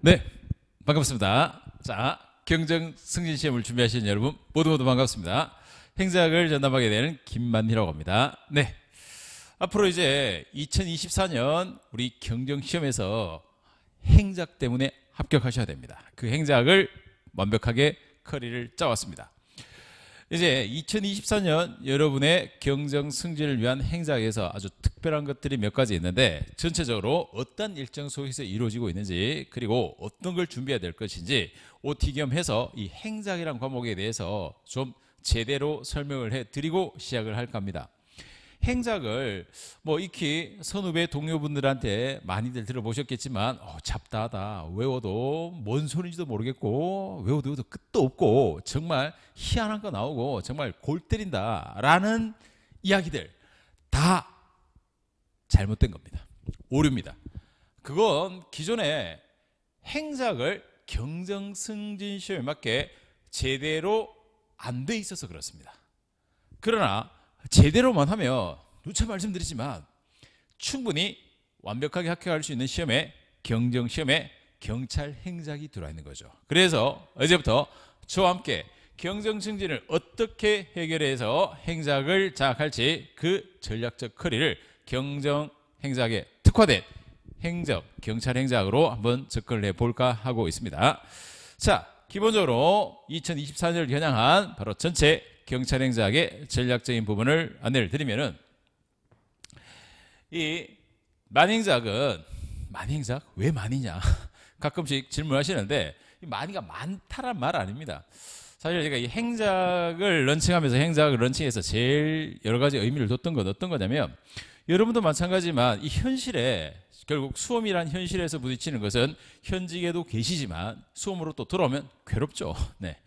네, 반갑습니다. 자, 경쟁 승진 시험을 준비하신 여러분 모두 모두 반갑습니다. 행학을 전담하게 되는 김만희라고 합니다. 네, 앞으로 이제 2024년 우리 경쟁 시험에서 행작 때문에 합격하셔야 됩니다. 그 행작을 완벽하게 커리를 짜왔습니다. 이제 2024년 여러분의 경정 승진을 위한 행사에서 아주 특별한 것들이 몇 가지 있는데 전체적으로 어떤 일정 속에서 이루어지고 있는지 그리고 어떤 걸 준비해야 될 것인지 OT 겸해서 이 행사이란 과목에 대해서 좀 제대로 설명을 해드리고 시작을 할겁니다 행작을 뭐 익히 선후배 동료분들한테 많이들 들어보셨겠지만 어, 잡다하다 외워도 뭔 소리인지도 모르겠고 외워도 외워도 끝도 없고 정말 희한한 거 나오고 정말 골 때린다라는 이야기들 다 잘못된 겁니다 오류입니다 그건 기존에 행작을 경정승진 시험에 맞게 제대로 안 돼 있어서 그렇습니다 그러나 제대로만 하면 누차 말씀드리지만 충분히 완벽하게 합격할 수 있는 시험에 경정 시험에 경찰 행작이 들어와 있는 거죠. 그래서 어제부터 저와 함께 경정 승진을 어떻게 해결해서 행작을 장악할지 그 전략적 커리를 경정 행작에 특화된 행적 경찰 행작으로 한번 접근 해볼까 하고 있습니다. 자, 기본적으로 2024년을 겨냥한 바로 전체 경찰 행사학의 전략적인 부분을 안내를 드리면은 이 만행작은 만행작 왜 만이냐 가끔씩 질문하시는데 만이가 많다란 말 아닙니다. 사실 제가 이 행작을 런칭하면서 행작을 런칭해서 제일 여러 가지 의미를 뒀던 건 어떤 거냐면 여러분도 마찬가지지만 이 현실에 결국 수험이란 현실에서 부딪히는 것은 현직에도 계시지만 수험으로 또 들어오면 괴롭죠. 네.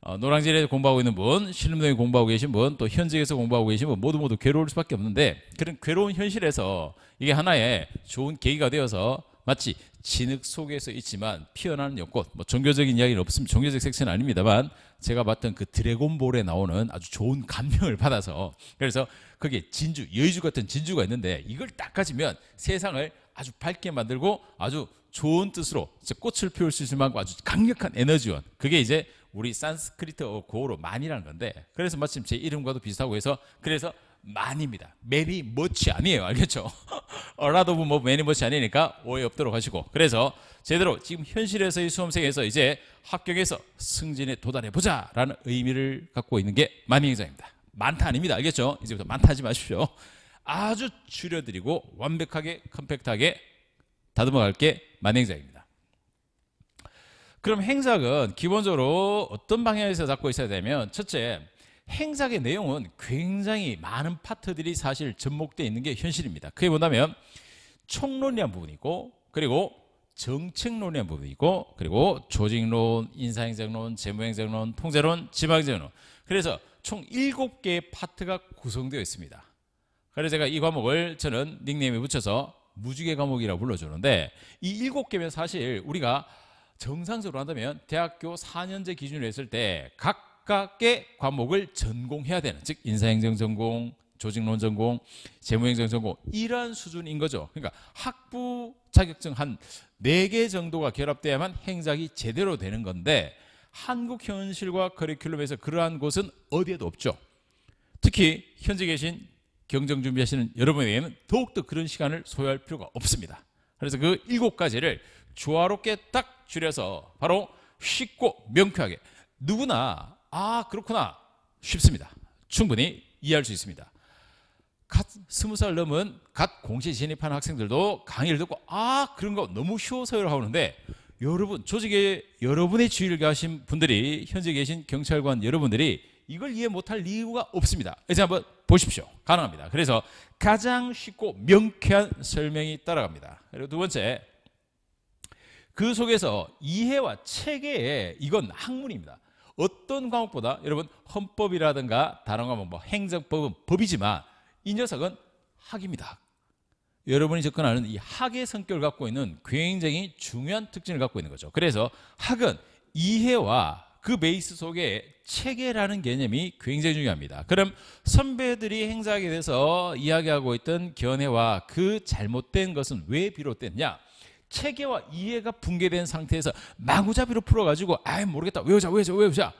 어, 노랑질에서 공부하고 있는 분, 신림동에 공부하고 계신 분, 또 현직에서 공부하고 계신 분 모두 모두 괴로울 수밖에 없는데 그런 괴로운 현실에서 이게 하나의 좋은 계기가 되어서 마치 진흙 속에서 있지만 피어나는 연꽃 뭐 종교적인 이야기는 없으면 종교적 섹션 아닙니다만 제가 봤던 그 드래곤볼에 나오는 아주 좋은 감명을 받아서 그래서 그게 진주 여의주 같은 진주가 있는데 이걸 딱 가지면 세상을 아주 밝게 만들고 아주 좋은 뜻으로 꽃을 피울 수 있을 만큼 아주 강력한 에너지원 그게 이제 우리 산스크리트어 고어로 만이라는 건데 그래서 마침 제 이름과도 비슷하고 해서 그래서 만입니다. 메리 멋치 아니에요. 알겠죠? 어라도브 뭐 매니 멋치 아니니까 오해 없도록 하시고 그래서 제대로 지금 현실에서의 수험생에서 이제 합격해서 승진에 도달해보자 라는 의미를 갖고 있는 게 만행자입니다. 많다 아닙니다. 알겠죠? 이제부터 많다 하지 마십시오. 아주 줄여드리고 완벽하게 컴팩트하게 다듬어갈 게 만행자입니다. 그럼 행작은 기본적으로 어떤 방향에서 잡고 있어야 되면 첫째 행작의 내용은 굉장히 많은 파트들이 사실 접목되어 있는 게 현실입니다. 그게 뭐냐면 총론이란 부분이고 그리고 정책론이란 부분이고 그리고 조직론, 인사행정론, 재무행정론, 통제론, 지방행정론 그래서 총 7개의 파트가 구성되어 있습니다. 그래서 제가 이 과목을 저는 닉네임에 붙여서 무지개 과목이라고 불러주는데 이 7개면 사실 우리가 정상적으로 한다면 대학교 4년제 기준으로 했을 때 각각의 과목을 전공해야 되는 즉 인사행정 전공, 조직론 전공, 재무행정 전공 이러한 수준인 거죠. 그러니까 학부 자격증 한 4개 정도가 결합돼야만 행작이 제대로 되는 건데 한국 현실과 커리큘럼에서 그러한 곳은 어디에도 없죠. 특히 현재 계신 경정 준비하시는 여러분에게는 더욱더 그런 시간을 소요할 필요가 없습니다. 그래서 그7 가지를 조화롭게 딱 줄여서 바로 쉽고 명쾌하게 누구나 아 그렇구나 쉽습니다. 충분히 이해할 수 있습니다. 갓 스무 살 넘은 갓 공시 진입하는 학생들도 강의를 듣고 아 그런 거 너무 쉬워서요 하는데 여러분 조직에 여러분의 주의를 가신 하 분들이 현재 계신 경찰관 여러분들이 이걸 이해 못할 이유가 없습니다. 이제 한번 보십시오. 가능합니다. 그래서 가장 쉽고 명쾌한 설명이 따라갑니다. 그리고 두 번째 그 속에서 이해와 체계의 이건 학문입니다. 어떤 과목보다 여러분 헌법이라든가 다른 과목 뭐, 뭐 행정법은 법이지만 이 녀석은 학입니다. 여러분이 접근하는 이 학의 성격을 갖고 있는 굉장히 중요한 특징을 갖고 있는 거죠. 그래서 학은 이해와 그 베이스 속에 체계라는 개념이 굉장히 중요합니다. 그럼 선배들이 행사하게 돼서 이야기하고 있던 견해와 그 잘못된 것은 왜 비롯됐냐? 체계와 이해가 붕괴된 상태에서 마구잡이로 풀어가지고 아예 모르겠다 외우자 외우자 외우자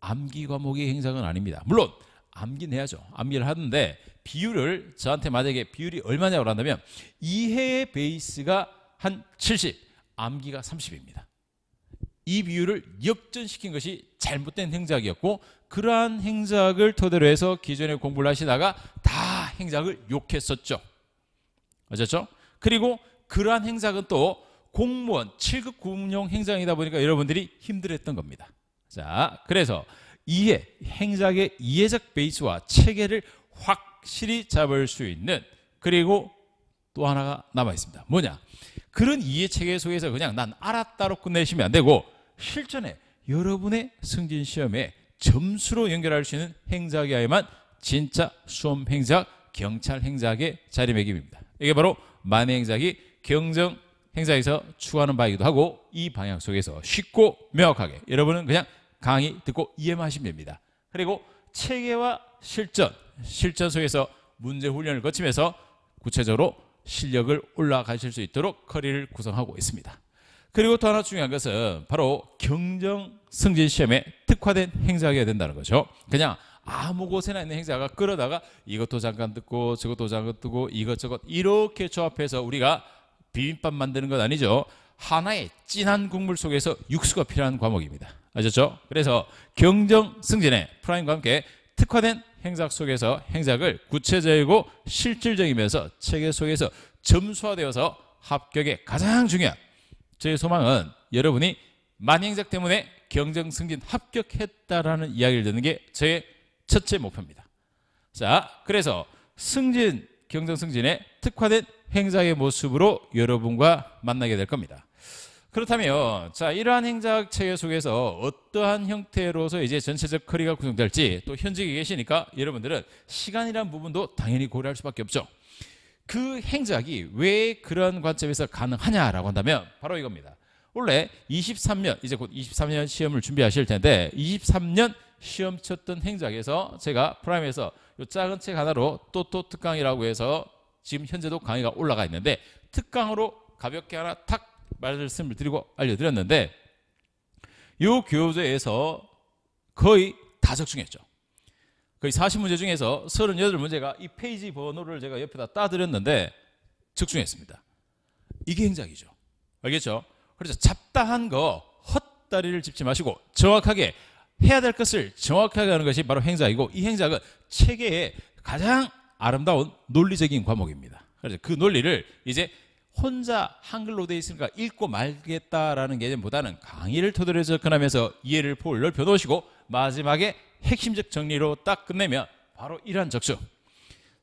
암기 과목의 행사는 아닙니다. 물론 암기는 해야죠. 암기를 하는데 비율을 저한테 만약에 비율이 얼마냐고 한다면 이해의 베이스가 한 70, 암기가 30입니다. 이 비율을 역전시킨 것이 잘못된 행작이었고 그러한 행작을 토대로 해서 기존에 공부를 하시다가 다 행작을 욕했었죠. 어쨌죠? 그리고 그러한 행사는 또 공무원 7급 군용 행장이다 보니까 여러분들이 힘들었던 겁니다. 자, 그래서 이해, 행작의 이해적 베이스와 체계를 확실히 잡을 수 있는 그리고 또 하나가 남아 있습니다. 뭐냐? 그런 이해 체계 속에서 그냥 난 알았다로 끝내시면 안 되고 실전에 여러분의 승진 시험에 점수로 연결할 수 있는 행작이야만 진짜 수험 행작, 경찰 행작의 자리매김입니다. 이게 바로 만행작이 경정 행사에서 추구하는 바이기도 하고 이 방향 속에서 쉽고 명확하게 여러분은 그냥 강의 듣고 이해하시면 만 됩니다. 그리고 체계와 실전, 실전 속에서 문제 훈련을 거치면서 구체적으로 실력을 올라가실 수 있도록 커리를 구성하고 있습니다. 그리고 또 하나 중요한 것은 바로 경정 승진 시험에 특화된 행사가 된다는 거죠. 그냥 아무 곳에나 있는 행사가 끌어다가 이것도 잠깐 듣고 저것도 잠깐 듣고 이것저것 이렇게 조합해서 우리가 비빔밥 만드는 건 아니죠. 하나의 진한 국물 속에서 육수가 필요한 과목입니다. 아셨죠? 그래서 경정승진의 프라임과 함께 특화된 행작 속에서 행작을 구체적이고 실질적이면서 체계 속에서 점수화되어서 합격에 가장 중요한 저의 소망은 여러분이 만행작 때문에 경정승진 합격했다라는 이야기를 듣는 게 저의 첫째 목표입니다. 자, 그래서 승진 경정승진의 특화된 행작의 모습으로 여러분과 만나게 될 겁니다. 그렇다면 자 이러한 행작 체계 속에서 어떠한 형태로서 이제 전체적 커리가 구성될지 또 현직에 계시니까 여러분들은 시간이란 부분도 당연히 고려할 수밖에 없죠. 그 행작이 왜 그런 관점에서 가능하냐라고 한다면 바로 이겁니다. 원래 23년 이제 곧 23년 시험을 준비하실 텐데 23년 시험 쳤던 행작에서 제가 프라임에서 이 작은 책 하나로 또또 특강이라고 해서 지금 현재도 강의가 올라가 있는데 특강으로 가볍게 하나 탁 말씀을 드리고 알려드렸는데 이교재에서 거의 다 적중했죠. 거의 40문제 중에서 38문제가 이 페이지 번호를 제가 옆에다 따드렸는데 적중했습니다. 이게 행작이죠. 알겠죠? 그래서 잡다한 거 헛다리를 짚지 마시고 정확하게 해야 될 것을 정확하게 하는 것이 바로 행작이고이행작은 체계의 가장 아름다운 논리적인 과목입니다. 그래서 그 논리를 이제 혼자 한글로 되어 있으니까 읽고 말겠다라는 개념보다는 강의를 토대로 접근하면서 이해를 폭을 넓혀 놓으시고 마지막에 핵심적 정리로 딱 끝내면 바로 이러한 적수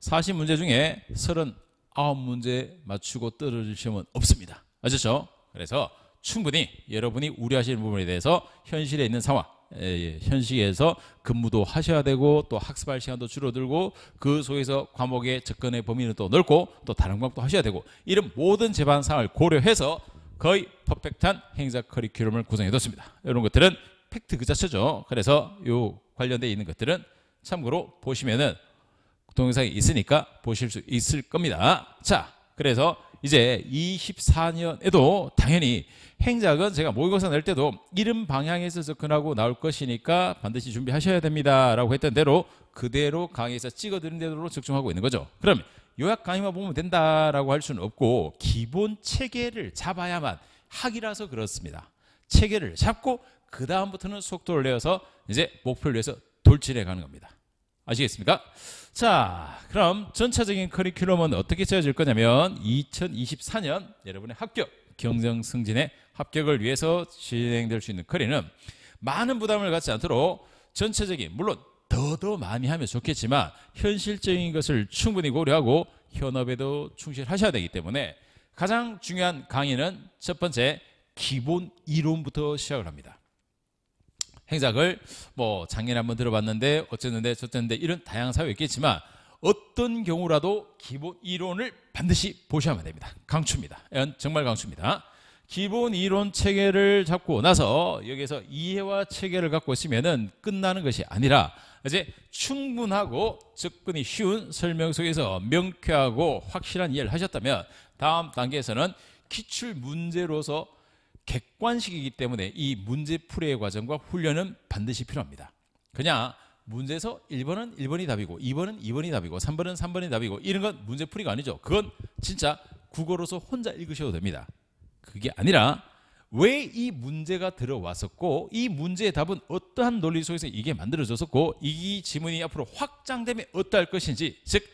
40문제 중에 39문제 맞추고 떨어질 시험은 없습니다 아셨죠? 그래서 충분히 여러분이 우려하시는 부분에 대해서 현실에 있는 상황 예, 예, 현실에서 근무도 하셔야 되고 또 학습할 시간도 줄어들고 그 속에서 과목의 접근의 범위는 또 넓고 또 다른 과목도 하셔야 되고 이런 모든 제반 상황을 고려해서 거의 퍼펙트한 행사 커리큘럼을 구성해뒀습니다. 이런 것들은 팩트 그 자체죠. 그래서 이관련되어 있는 것들은 참고로 보시면은 동영상이 있으니까 보실 수 있을 겁니다. 자, 그래서 이제 24년에도 당연히 행작은 제가 모의고사 낼 때도 이름 방향에 있어서 근하고 나올 것이니까 반드시 준비하셔야 됩니다. 라고 했던 대로 그대로 강의에서 찍어드린 대로 적중하고 있는 거죠. 그럼 요약 강의만 보면 된다라고 할 수는 없고 기본 체계를 잡아야만 학이라서 그렇습니다. 체계를 잡고 그 다음부터는 속도를 내어서 이제 목표를 위해서 돌진해 가는 겁니다. 아시겠습니까? 자, 그럼 전체적인 커리큘럼은 어떻게 짜워질 거냐면 2024년 여러분의 합격 경정 승진에 합격을 위해서 진행될 수 있는 커리는 많은 부담을 갖지 않도록 전체적인 물론 더더 많이 하면 좋겠지만 현실적인 것을 충분히 고려하고 현업에도 충실하셔야 되기 때문에 가장 중요한 강의는 첫 번째 기본 이론부터 시작을 합니다. 행작을 뭐 작년에 한번 들어봤는데 어쨌는데 저쨌는데 이런 다양한 사유가 있겠지만 어떤 경우라도 기본 이론을 반드시 보셔야만 됩니다. 강추입니다. 예, 정말 강추입니다. 기본 이론 체계를 잡고 나서 여기에서 이해와 체계를 갖고 있으면 끝나는 것이 아니라 이제 충분하고 접근이 쉬운 설명 속에서 명쾌하고 확실한 이해를 하셨다면 다음 단계에서는 기출 문제로서 객관식이기 때문에 이 문제 풀이의 과정과 훈련은 반드시 필요합니다. 그냥 문제에서 1번은 1번이 답이고 2번은 2번이 답이고 3번은 3번이 답이고 이런 건 문제풀이가 아니죠. 그건 진짜 국어로서 혼자 읽으셔도 됩니다. 그게 아니라 왜 이 문제가 들어왔었고 이 문제의 답은 어떠한 논리 속에서 이게 만들어졌었고 이 지문이 앞으로 확장되면 어떠할 것인지 즉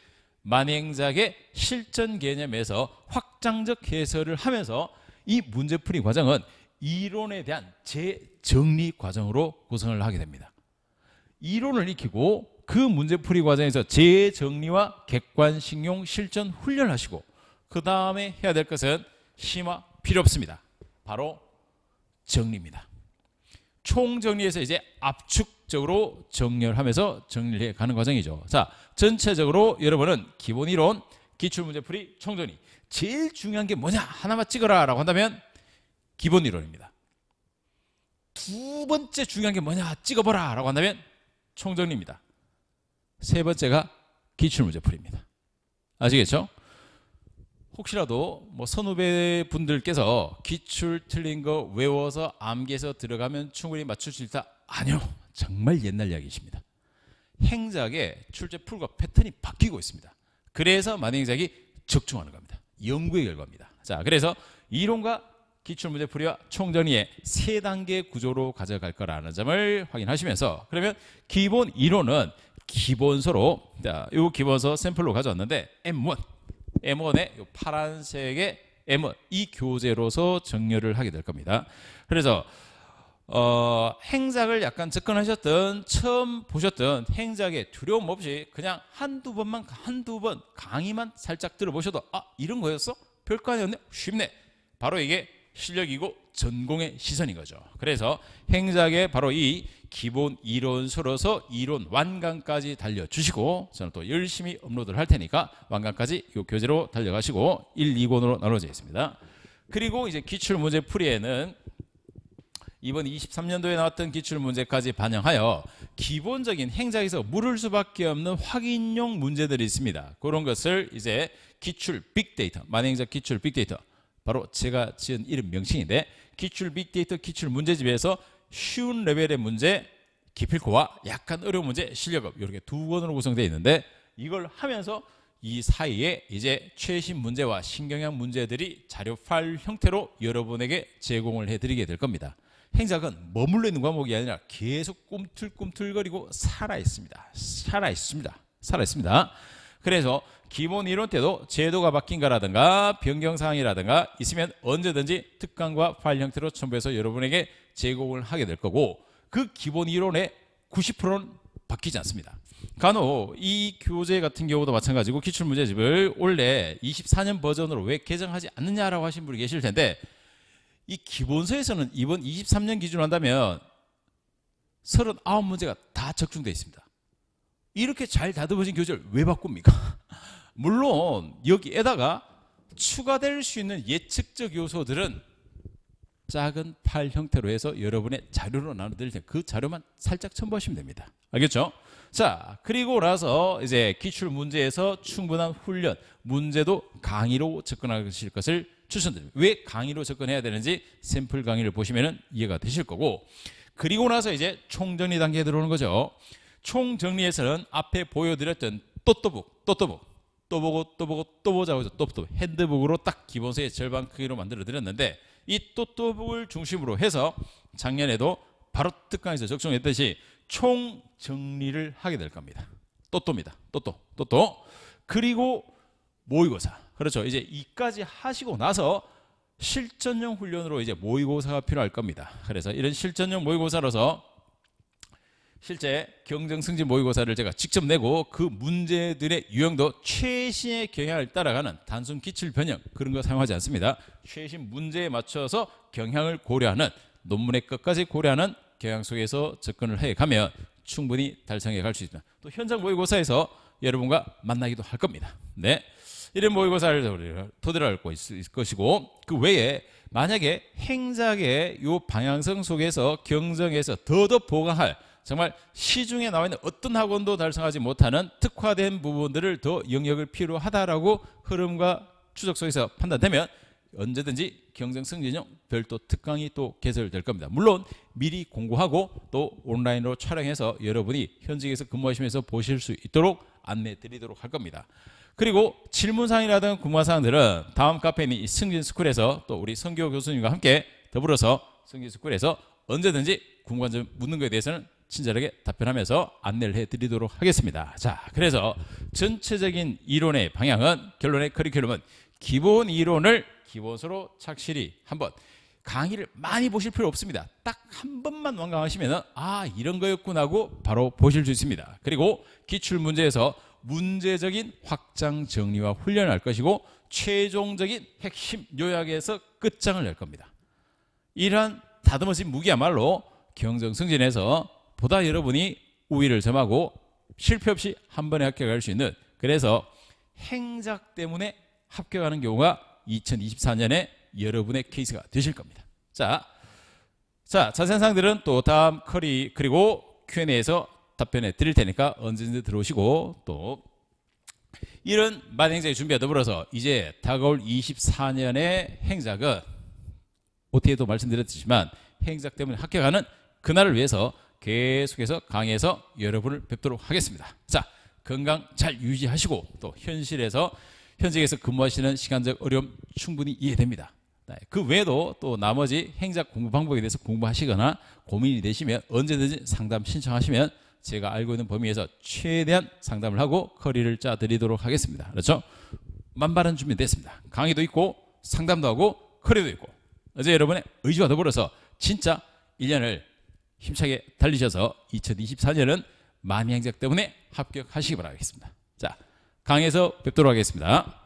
만행작의 실전 개념에서 확장적 해설을 하면서 이 문제풀이 과정은 이론에 대한 재정리 과정으로 구성을 하게 됩니다. 이론을 익히고 그 문제풀이 과정에서 재정리와 객관신용 실전 훈련을 하시고 그 다음에 해야 될 것은 심화 필요 없습니다. 바로 정리입니다. 총정리에서 이제 압축적으로 정렬 하면서 정리해 가는 과정이죠. 자, 전체적으로 여러분은 기본 이론, 기출문제풀이, 총정리 제일 중요한 게 뭐냐 하나만 찍어라 라고 한다면 기본 이론입니다. 두 번째 중요한 게 뭐냐 찍어보라 라고 한다면 총정리입니다. 세 번째가 기출문제 풀입니다. 아시겠죠? 혹시라도 뭐 선후배 분들께서 기출 틀린 거 외워서 암기해서 들어가면 충분히 맞출 수 있다? 아니요. 정말 옛날 이야기십니다. 행작의 출제 풀과 패턴이 바뀌고 있습니다. 그래서 만행작이 적중하는 겁니다. 연구의 결과입니다. 자, 그래서 이론과 기출문제 풀이와 총정리의 세 단계 구조로 가져갈 거라는 점을 확인하시면서 그러면 기본 1호는 기본서로 자, 이 기본서 샘플로 가져왔는데 M1 M1의 요 파란색의 M1 이 교재로서 정렬을 하게 될 겁니다. 그래서 어, 행작을 약간 접근하셨던 처음 보셨던 행작에 두려움 없이 그냥 한두 번만 한두 번 강의만 살짝 들어보셔도 아 이런 거였어? 별거 아니었네? 쉽네. 바로 이게 실력이고 전공의 시선인 거죠. 그래서 행작의 바로 이 기본 이론서로서 이론 완강까지 달려주시고 저는 또 열심히 업로드를 할 테니까 완강까지 이 교재로 달려가시고 1, 2권으로 나눠져 있습니다. 그리고 이제 기출문제 풀이에는 이번 23년도에 나왔던 기출문제까지 반영하여 기본적인 행작에서 물을 수밖에 없는 확인용 문제들이 있습니다. 그런 것을 이제 기출 빅데이터, 만행작 기출 빅데이터 바로 제가 지은 이름 명칭인데 기출 빅데이터 기출 문제집에서 쉬운 레벨의 문제 기필코와 약간 어려운 문제 실력업 이렇게 두 권으로 구성되어 있는데 이걸 하면서 이 사이에 이제 최신 문제와 신경향 문제들이 자료 파일 형태로 여러분에게 제공을 해드리게 될 겁니다. 행작은 머물러 있는 과목이 아니라 계속 꿈틀꿈틀거리고 살아 있습니다. 살아 있습니다. 살아 있습니다. 그래서 기본 이론 때도 제도가 바뀐거라든가 변경사항이라든가 있으면 언제든지 특강과 파일 형태로 첨부해서 여러분에게 제공을 하게 될 거고 그 기본 이론의 90%는 바뀌지 않습니다. 간혹 이 교재 같은 경우도 마찬가지고 기출문제집을 원래 24년 버전으로 왜 개정하지 않느냐라고 하신 분이 계실 텐데 이 기본서에서는 이번 23년 기준으로 한다면 39문제가 다 적중되어 있습니다. 이렇게 잘 다듬어진 교재를 왜 바꿉니까? 물론 여기에다가 추가될 수 있는 예측적 요소들은 작은 파일 형태로 해서 여러분의 자료로 나눠드릴 테니 그 자료만 살짝 첨부하시면 됩니다. 알겠죠? 자, 그리고 나서 이제 기출 문제에서 충분한 훈련, 문제도 강의로 접근하실 것을 추천드립니다. 왜 강의로 접근해야 되는지 샘플 강의를 보시면 이해가 되실 거고 그리고 나서 이제 총정리 단계에 들어오는 거죠. 총정리에서는 앞에 보여드렸던 또또북, 또또북, 또 보고 또 보고 또 보자고 해서 또또 핸드북으로 딱 기본서의 절반 크기로 만들어 드렸는데 이 또또북을 중심으로 해서 작년에도 바로 특강에서 적중했듯이 총 정리를 하게 될 겁니다. 또또입니다. 또또, 또또. 그리고 모의고사. 그렇죠. 이제 이까지 하시고 나서 실전형 훈련으로 이제 모의고사가 필요할 겁니다. 그래서 이런 실전형 모의고사로서 실제 경쟁 승진 모의고사를 제가 직접 내고 그 문제들의 유형도 최신의 경향을 따라가는 단순 기출 변형 그런 거 사용하지 않습니다. 최신 문제에 맞춰서 경향을 고려하는 논문의 끝까지 고려하는 경향 속에서 접근을 해가면 충분히 달성해 갈 수 있습니다. 또 현장 모의고사에서 여러분과 만나기도 할 겁니다. 네. 이런 모의고사를 토대로 알고 있을 것이고 그 외에 만약에 행작의 요 방향성 속에서 경쟁에서 더더 보강할 정말 시중에 나와 있는 어떤 학원도 달성하지 못하는 특화된 부분들을 더 영역을 필요하다라고 흐름과 추적 속에서 판단되면 언제든지 경쟁 승진용 별도 특강이 또 개설될 겁니다. 물론 미리 공고하고 또 온라인으로 촬영해서 여러분이 현직에서 근무하시면서 보실 수 있도록 안내 드리도록 할 겁니다. 그리고 질문사항이라든 가 궁금한사항들은 다음 카페인 이 승진스쿨에서 또 우리 성교 교수님과 함께 더불어서 승진스쿨에서 언제든지 궁금한 점 묻는 것에 대해서는 친절하게 답변하면서 안내를 해드리도록 하겠습니다. 자, 그래서 전체적인 이론의 방향은 결론의 커리큘럼은 기본 이론을 기본으로 착실히 한번 강의를 많이 보실 필요 없습니다. 딱 한 번만 완강하시면 아 이런 거였구나 하고 바로 보실 수 있습니다. 그리고 기출문제에서 문제적인 확장 정리와 훈련할 것이고 최종적인 핵심 요약에서 끝장을 낼 겁니다. 이러한 다듬어진 무기야말로 경정 승진에서 보다 여러분이 우위를 점하고 실패 없이 한 번에 합격할 수 있는 그래서 행작 때문에 합격하는 경우가 2024년에 여러분의 케이스가 되실 겁니다. 자, 자 자세한 사항들은 또 다음 커리 그리고 Q&A에서 답변해 드릴 테니까 언제든지 들어오시고 또 이런 많 행사의 준비와 더불어서 이제 다가올 24년의 행작은 어떻게도 말씀드렸지만 행작 때문에 합격하는 그날을 위해서 계속해서 강의에서 여러분을 뵙도록 하겠습니다. 자, 건강 잘 유지하시고 또 현실에서 현직에서 근무하시는 시간적 어려움 충분히 이해됩니다. 네, 그 외에도 또 나머지 행작 공부 방법에 대해서 공부하시거나 고민이 되시면 언제든지 상담 신청하시면 제가 알고 있는 범위에서 최대한 상담을 하고 커리를 짜드리도록 하겠습니다. 그렇죠? 만발한 준비됐습니다. 강의도 있고 상담도 하고 커리도 있고 어제 여러분의 의지와 더불어서 진짜 1년을 힘차게 달리셔서 2024년은 만행작 때문에 합격하시기 바라겠습니다. 자, 강에서 뵙도록 하겠습니다.